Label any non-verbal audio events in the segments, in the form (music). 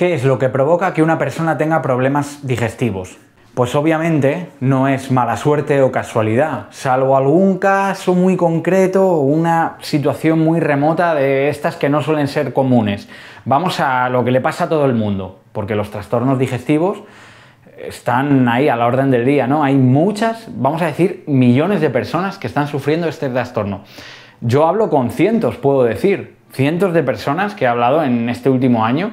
¿Qué es lo que provoca que una persona tenga problemas digestivos? Pues obviamente no es mala suerte o casualidad, salvo algún caso muy concreto o una situación muy remota de estas que no suelen ser comunes. Vamos a lo que le pasa a todo el mundo, porque los trastornos digestivos están ahí a la orden del día, ¿no? Hay muchas, vamos a decir, millones de personas que están sufriendo este trastorno. Yo hablo con cientos, puedo decir, cientos de personas que he hablado en este último año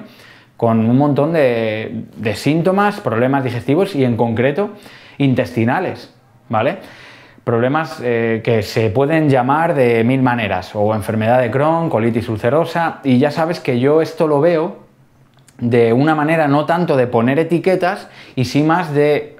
con un montón de, síntomas, problemas digestivos y en concreto intestinales, ¿vale? Problemas eh, que se pueden llamar de mil maneras, o enfermedad de Crohn, colitis ulcerosa, y ya sabes que yo esto lo veo de una manera no tanto de poner etiquetas y sí más de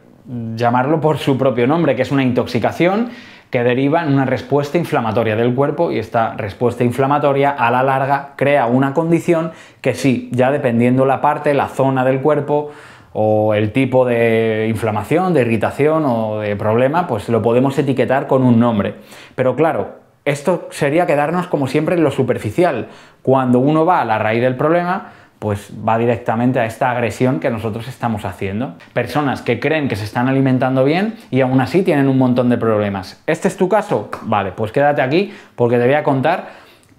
llamarlo por su propio nombre, que es una intoxicación que deriva una respuesta inflamatoria del cuerpo y esta respuesta inflamatoria a la larga crea una condición que sí, ya dependiendo la parte, la zona del cuerpo, o el tipo de inflamación, de irritación o de problema, pues lo podemos etiquetar con un nombre. Pero claro, esto sería quedarnos como siempre en lo superficial. Cuando uno va a la raíz del problema, pues va directamente a esta agresión que nosotros estamos haciendo. Personas que creen que se están alimentando bien y aún así tienen un montón de problemas. ¿Este es tu caso? Vale, pues quédate aquí porque te voy a contar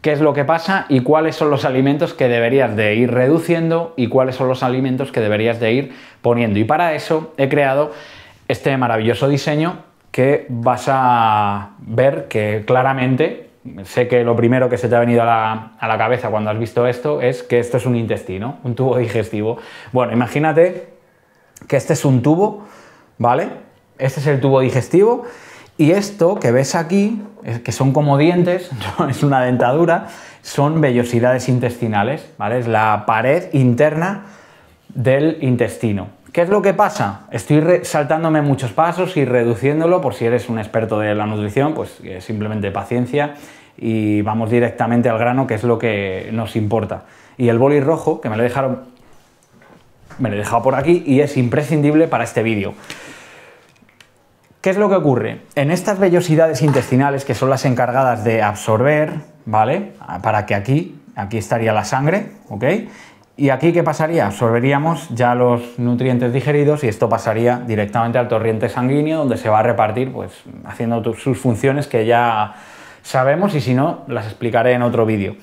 qué es lo que pasa y cuáles son los alimentos que deberías de ir reduciendo y cuáles son los alimentos que deberías de ir poniendo. Y para eso he creado este maravilloso diseño que vas a ver que claramente sé que lo primero que se te ha venido a la, a la, cabeza cuando has visto esto es que esto es un intestino, un tubo digestivo. Bueno, imagínate que este es un tubo, ¿vale? Este es el tubo digestivo y esto que ves aquí, que son como dientes, (laughs) es una dentadura, son vellosidades intestinales, ¿vale? Es la pared interna del intestino. ¿Qué es lo que pasa? Estoy saltándome muchos pasos y reduciéndolo por si eres un experto de la nutrición, pues eh, simplemente paciencia y vamos directamente al grano, que es lo que nos importa. Y el boli rojo, que me lo dejaron, me he dejado por aquí y es imprescindible para este vídeo. ¿Qué es lo que ocurre? En estas vellosidades intestinales, que son las encargadas de absorber, ¿vale? Para que aquí, aquí estaría la sangre, ¿ok? Y aquí, ¿qué pasaría? Absorberíamos ya los nutrientes digeridos y esto pasaría directamente al torrente sanguíneo, donde se va a repartir, pues, haciendo sus funciones que ya sabemos y si no, las explicaré en otro vídeo.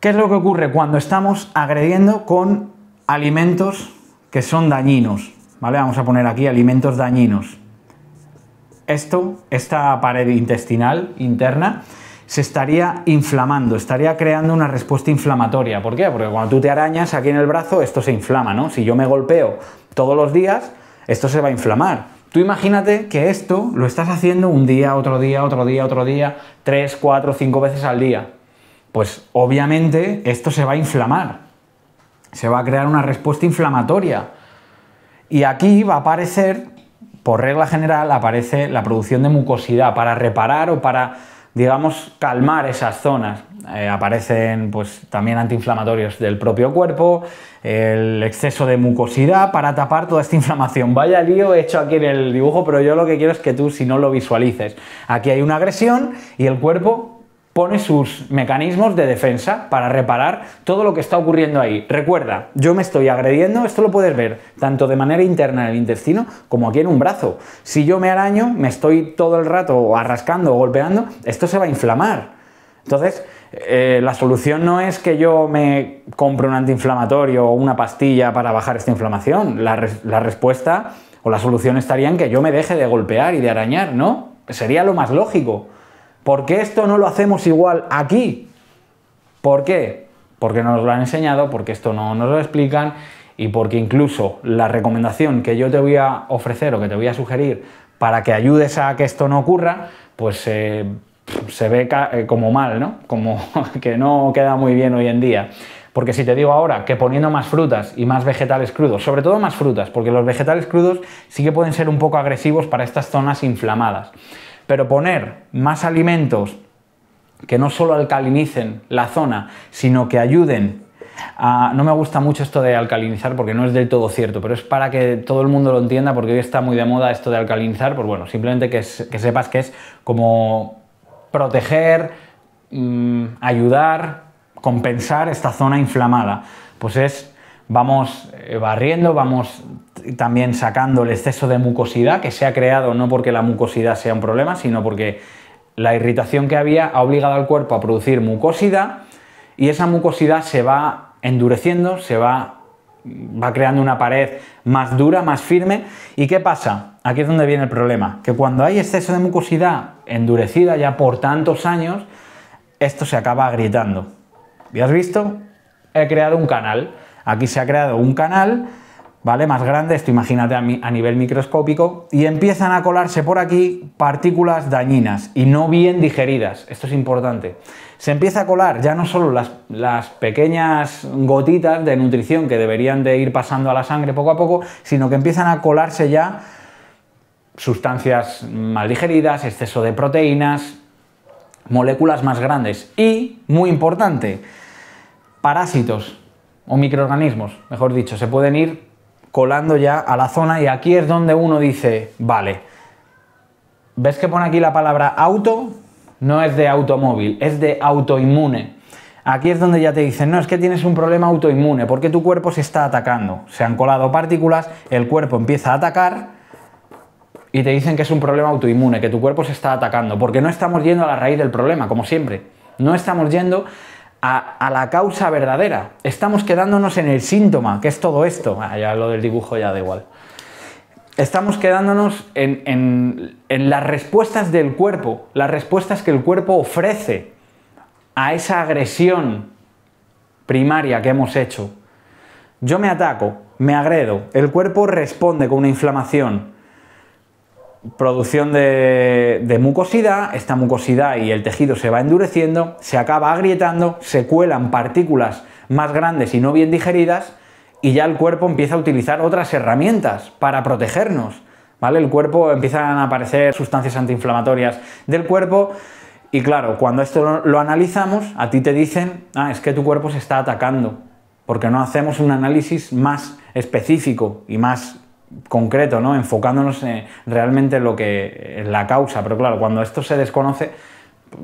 ¿Qué es lo que ocurre cuando estamos agrediendo con alimentos que son dañinos? ¿Vale? Vamos a poner aquí alimentos dañinos. Esto, esta pared intestinal interna, se estaría inflamando, estaría creando una respuesta inflamatoria. ¿Por qué? Porque cuando tú te arañas aquí en el brazo, esto se inflama, ¿no? Si yo me golpeo todos los días, esto se va a inflamar. Tú imagínate que esto lo estás haciendo un día, otro día, otro día, otro día, tres, cuatro, cinco veces al día. Pues obviamente esto se va a inflamar. Se va a crear una respuesta inflamatoria. Y aquí va a aparecer, por regla general, aparece la producción de mucosidad para reparar o para, digamos, calmar esas zonas. Eh, aparecen pues, también antiinflamatorios del propio cuerpo, el exceso de mucosidad para tapar toda esta inflamación. Vaya lío he hecho aquí en el dibujo, pero yo lo que quiero es que tú si no lo visualices. Aquí hay una agresión y el cuerpo pone sus mecanismos de defensa para reparar todo lo que está ocurriendo ahí. Recuerda, yo me estoy agrediendo, esto lo puedes ver tanto de manera interna en el intestino como aquí en un brazo. Si yo me araño, me estoy todo el rato arrascando o golpeando, esto se va a inflamar. Entonces, eh, la solución no es que yo me compre un antiinflamatorio o una pastilla para bajar esta inflamación. La, respuesta o la solución estaría en que yo me deje de golpear y de arañar, ¿no? Sería lo más lógico. ¿Por qué esto no lo hacemos igual aquí? ¿Por qué? Porque no nos lo han enseñado, porque esto no nos lo explican y porque incluso la recomendación que yo te voy a ofrecer o que te voy a sugerir para que ayudes a que esto no ocurra, pues eh, se ve eh, como mal, ¿no? Como (laughs) que no queda muy bien hoy en día. Porque si te digo ahora que poniendo más frutas y más vegetales crudos, sobre todo más frutas, porque los vegetales crudos sí que pueden ser un poco agresivos para estas zonas inflamadas. Pero poner más alimentos que no solo alcalinicen la zona, sino que ayuden a... No me gusta mucho esto de alcalinizar porque no es del todo cierto, pero es para que todo el mundo lo entienda porque hoy está muy de moda esto de alcalinizar, pues bueno, simplemente que sepas que es como proteger, mm, ayudar, compensar esta zona inflamada. Pues es, vamos eh, barriendo, vamos también sacando el exceso de mucosidad que se ha creado no porque la mucosidad sea un problema, sino porque la irritación que había ha obligado al cuerpo a producir mucosidad y esa mucosidad se va endureciendo, se va, va creando una pared más dura, más firme. ¿Y qué pasa? aquí es donde viene el problema, que cuando hay exceso de mucosidad endurecida ya por tantos años, esto se acaba agrietando. ¿Ya has visto? He creado un canal. Aquí se ha creado un canal, ¿vale? Más grande, esto imagínate a, nivel microscópico, y empiezan a colarse por aquí partículas dañinas y no bien digeridas. Esto es importante. Se empieza a colar ya no solo las, las pequeñas gotitas de nutrición que deberían de ir pasando a la sangre poco a poco, sino que empiezan a colarse ya sustancias mal digeridas, exceso de proteínas, moléculas más grandes y, muy importante, parásitos o microorganismos, mejor dicho, se pueden ir colando ya a la zona y aquí es donde uno dice, vale, ¿ves que pone aquí la palabra auto? No es de automóvil, es de autoinmune. Aquí es donde ya te dicen, no, es que tienes un problema autoinmune, porque tu cuerpo se está atacando. Se han colado partículas, el cuerpo empieza a atacar y te dicen que es un problema autoinmune, que tu cuerpo se está atacando, porque no estamos yendo a la raíz del problema, como siempre. No estamos yendo a, la causa verdadera. Estamos quedándonos en el síntoma, que es todo esto. Ah, ya lo del dibujo ya da igual. Estamos quedándonos en las respuestas del cuerpo, las respuestas que el cuerpo ofrece a esa agresión primaria que hemos hecho. Yo me ataco, me agredo, el cuerpo responde con una inflamación, producción de, mucosidad, esta mucosidad y el tejido se va endureciendo, se acaba agrietando, se cuelan partículas más grandes y no bien digeridas y ya el cuerpo empieza a utilizar otras herramientas para protegernos, ¿vale? El cuerpo empiezan a aparecer sustancias antiinflamatorias del cuerpo y claro, cuando esto lo, analizamos, a ti te dicen, ah, es que tu cuerpo se está atacando, porque no hacemos un análisis más específico y más concreto, ¿no? enfocándonos en realmente lo que, en la causa. Pero claro, cuando esto se desconoce,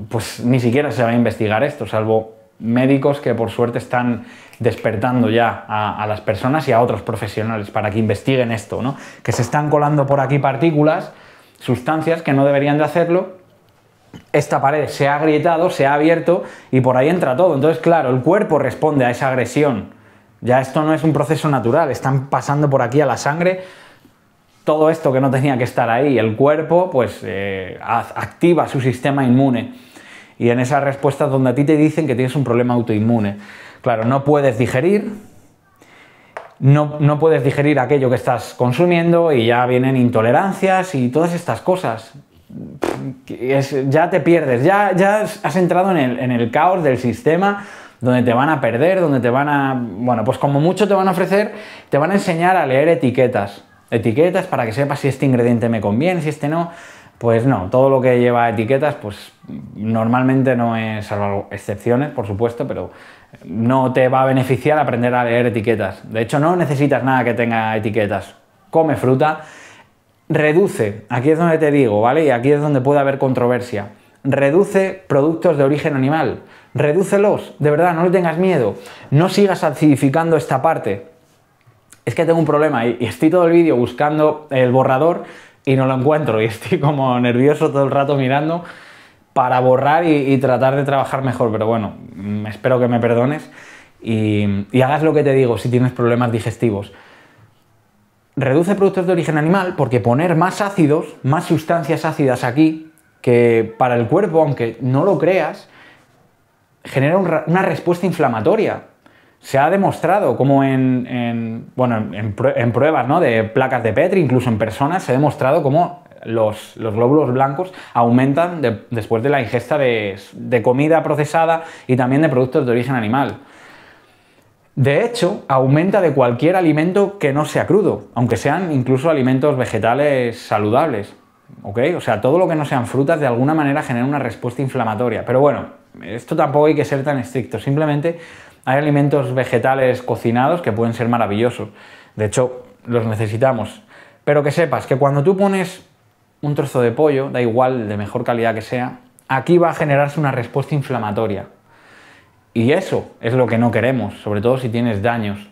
pues ni siquiera se va a investigar esto, salvo médicos que por suerte están despertando ya a, a, las personas y a otros profesionales para que investiguen esto, ¿no? Que se están colando por aquí partículas, sustancias que no deberían de hacerlo. Esta pared se ha agrietado, se ha abierto y por ahí entra todo. Entonces, claro, el cuerpo responde a esa agresión ya esto no es un proceso natural, están pasando por aquí a la sangre todo esto que no tenía que estar ahí. El cuerpo pues eh, activa su sistema inmune. Y en esas respuestas donde a ti te dicen que tienes un problema autoinmune. Claro, no puedes digerir, no, puedes digerir aquello que estás consumiendo y ya vienen intolerancias y todas estas cosas. ya te pierdes, ya, ya has entrado en el, en el caos del sistema donde te van a perder, donde te van a... Bueno, pues como mucho te van a ofrecer, te van a enseñar a leer etiquetas. Etiquetas para que sepas si este ingrediente me conviene, si este no. Pues no, todo lo que lleva etiquetas, pues normalmente no es, salvo excepciones, por supuesto, pero no te va a beneficiar aprender a leer etiquetas. De hecho, no necesitas nada que tenga etiquetas. Come fruta, reduce, aquí es donde te digo, ¿vale? Y aquí es donde puede haber controversia reduce productos de origen animal. Redúcelos, de verdad, no le tengas miedo. No sigas acidificando esta parte. Es que tengo un problema y estoy todo el vídeo buscando el borrador y no lo encuentro (laughs) y estoy como nervioso todo el rato mirando para borrar y, tratar de trabajar mejor. Pero bueno, mm, espero que me perdones y hagas lo que te digo si tienes problemas digestivos. Reduce productos de origen animal porque poner más ácidos, más sustancias ácidas aquí, que para el cuerpo, aunque no lo creas, genera una respuesta inflamatoria. Se ha demostrado, como en, pruebas ¿no? de placas de Petri, incluso en personas, se ha demostrado cómo los, glóbulos blancos aumentan después de la ingesta de comida procesada y también de productos de origen animal. De hecho, aumenta de cualquier alimento que no sea crudo, aunque sean incluso alimentos vegetales saludables. ¿ok? O sea, todo lo que no sean frutas de alguna manera genera una respuesta inflamatoria. Pero bueno, esto tampoco hay que ser tan estricto, simplemente hay alimentos vegetales cocinados que pueden ser maravillosos. De hecho, los necesitamos. Pero que sepas que cuando tú pones un trozo de pollo, da igual de mejor calidad que sea, aquí va a generarse una respuesta inflamatoria. Y eso es lo que no queremos, sobre todo si tienes daños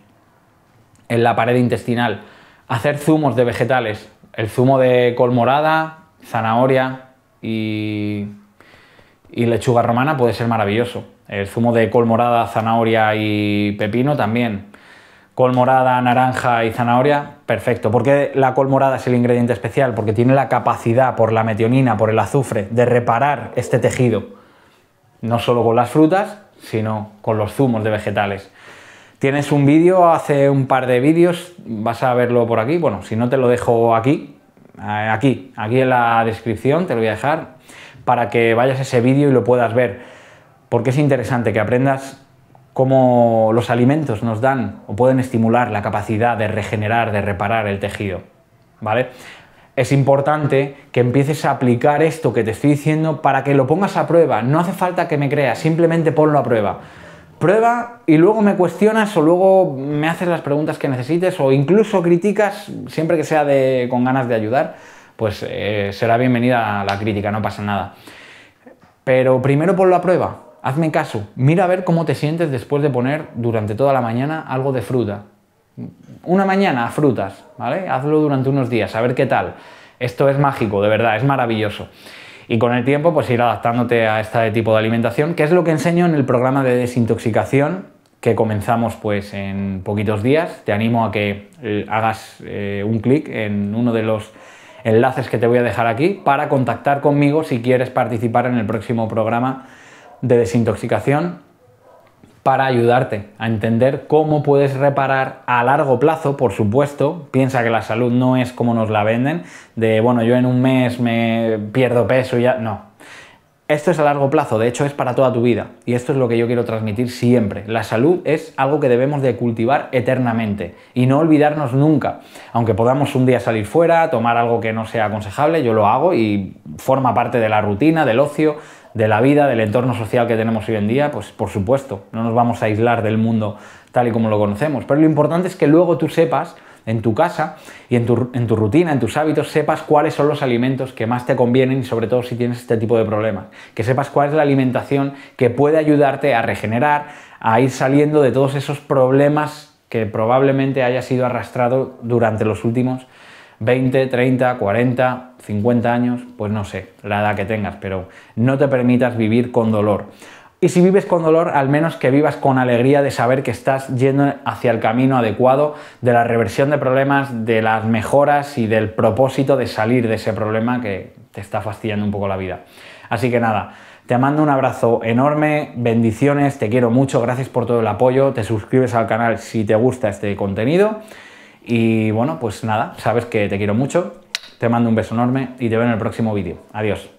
en la pared intestinal. Hacer zumos de vegetales el zumo de col morada, zanahoria y, lechuga romana puede ser maravilloso. El zumo de col morada, zanahoria y pepino también. Col morada, naranja y zanahoria, perfecto. ¿Por qué la col morada es el ingrediente especial? Porque tiene la capacidad por la metionina, por el azufre, de reparar este tejido. No solo con las frutas, sino con los zumos de vegetales. Tienes un vídeo, hace un par de vídeos, vas a verlo por aquí. Bueno, si no te lo dejo aquí, eh, aquí, aquí en la descripción te lo voy a dejar para que vayas a ese vídeo y lo puedas ver. Porque es interesante que aprendas cómo los alimentos nos dan o pueden estimular la capacidad de regenerar, de reparar el tejido. ¿Vale? es importante que empieces a aplicar esto que te estoy diciendo para que lo pongas a prueba. No hace falta que me creas, simplemente ponlo a prueba prueba y luego me cuestionas o luego me haces las preguntas que necesites o incluso criticas siempre que sea con ganas de ayudar, pues eh, será bienvenida la crítica, no pasa nada. Pero primero por la prueba, hazme caso, mira a ver cómo te sientes después de poner durante toda la mañana algo de fruta. Una mañana frutas, ¿vale? Hazlo durante unos días, a ver qué tal. Esto es mágico, de verdad, es maravilloso y con el tiempo pues ir adaptándote a este tipo de alimentación, que es lo que enseño en el programa de desintoxicación que comenzamos pues en poquitos días. Te animo a que eh, hagas eh, un clic en uno de los enlaces que te voy a dejar aquí para contactar conmigo si quieres participar en el próximo programa de desintoxicación para ayudarte a entender cómo puedes reparar a largo plazo, por supuesto. Piensa que la salud no es como nos la venden, de bueno, yo en un mes me pierdo peso y ya. No. Esto es a largo plazo, de hecho es para toda tu vida. Y esto es lo que yo quiero transmitir siempre. La salud es algo que debemos de cultivar eternamente y no olvidarnos nunca. Aunque podamos un día salir fuera, tomar algo que no sea aconsejable, yo lo hago y forma parte de la rutina, del ocio, de la vida, del entorno social que tenemos hoy en día, pues por supuesto, no nos vamos a aislar del mundo tal y como lo conocemos. Pero lo importante es que luego tú sepas en tu casa y en tu, en tu, rutina, en tus hábitos, sepas cuáles son los alimentos que más te convienen y sobre todo si tienes este tipo de problemas. Que sepas cuál es la alimentación que puede ayudarte a regenerar, a ir saliendo de todos esos problemas que probablemente hayas sido arrastrado durante los últimos 20, 30, 40, 50 años, pues no sé, la edad que tengas, pero no te permitas vivir con dolor. Y si vives con dolor, al menos que vivas con alegría de saber que estás yendo hacia el camino adecuado de la reversión de problemas, de las mejoras y del propósito de salir de ese problema que te está fastidiando un poco la vida. Así que nada, te mando un abrazo enorme, bendiciones, te quiero mucho, gracias por todo el apoyo, te suscribes al canal si te gusta este contenido y bueno, pues nada, sabes que te quiero mucho, te mando un beso enorme y te veo en el próximo vídeo. Adiós.